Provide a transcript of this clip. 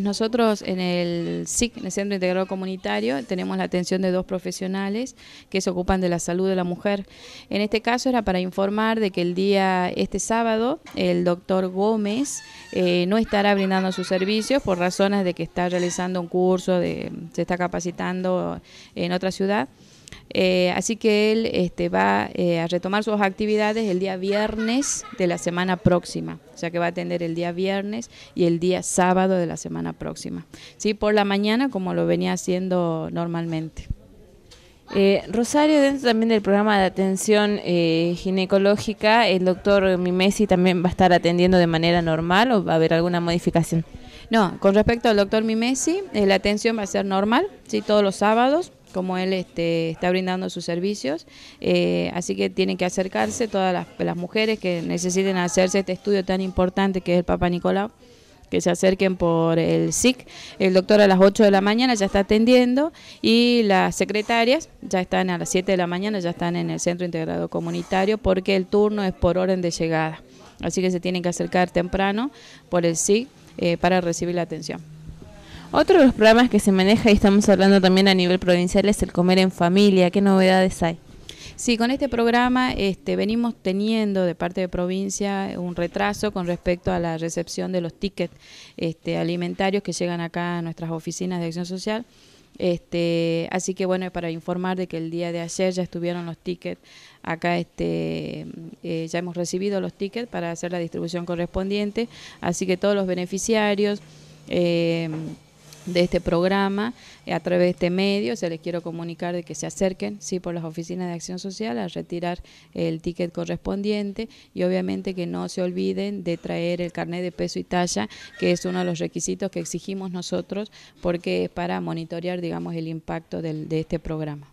nosotros en el SIC, el Centro Integrado Comunitario, tenemos la atención de dos profesionales que se ocupan de la salud de la mujer. En este caso era para informar de que el día, este sábado, el doctor Gómez eh, no estará brindando sus servicios por razones de que está realizando un curso, se está capacitando en otra ciudad. Eh, así que él este, va eh, a retomar sus actividades el día viernes de la semana próxima, o sea que va a atender el día viernes y el día sábado de la semana próxima, ¿sí? por la mañana como lo venía haciendo normalmente. Eh, Rosario, dentro también del programa de atención ginecológica, ¿el doctor Mimesi también va a estar atendiendo de manera normal o va a haber alguna modificación? No, con respecto al doctor Mimesi, la atención va a ser normal, ¿sí? todos los sábados, como él este, está brindando sus servicios. Eh, así que tienen que acercarse todas las, mujeres que necesiten hacerse este estudio tan importante que es el Papa Nicolau que se acerquen por el SIC. El doctor a las 8 de la mañana ya está atendiendo y las secretarias ya están a las 7 de la mañana, ya están en el Centro Integrado Comunitario porque el turno es por orden de llegada. Así que se tienen que acercar temprano por el SIC eh, para recibir la atención. Otro de los programas que se maneja y estamos hablando también a nivel provincial es el comer en familia. ¿Qué novedades hay? Sí, con este programa este, venimos teniendo de parte de provincia un retraso con respecto a la recepción de los tickets este, alimentarios que llegan acá a nuestras oficinas de acción social. Este, así que bueno, para informar de que el día de ayer ya estuvieron los tickets, acá este, eh, ya hemos recibido los tickets para hacer la distribución correspondiente, así que todos los beneficiarios... Eh, de este programa eh, a través de este medio. Se les quiero comunicar de que se acerquen sí, por las oficinas de acción social a retirar el ticket correspondiente y obviamente que no se olviden de traer el carnet de peso y talla, que es uno de los requisitos que exigimos nosotros porque es para monitorear, digamos, el impacto del, de este programa.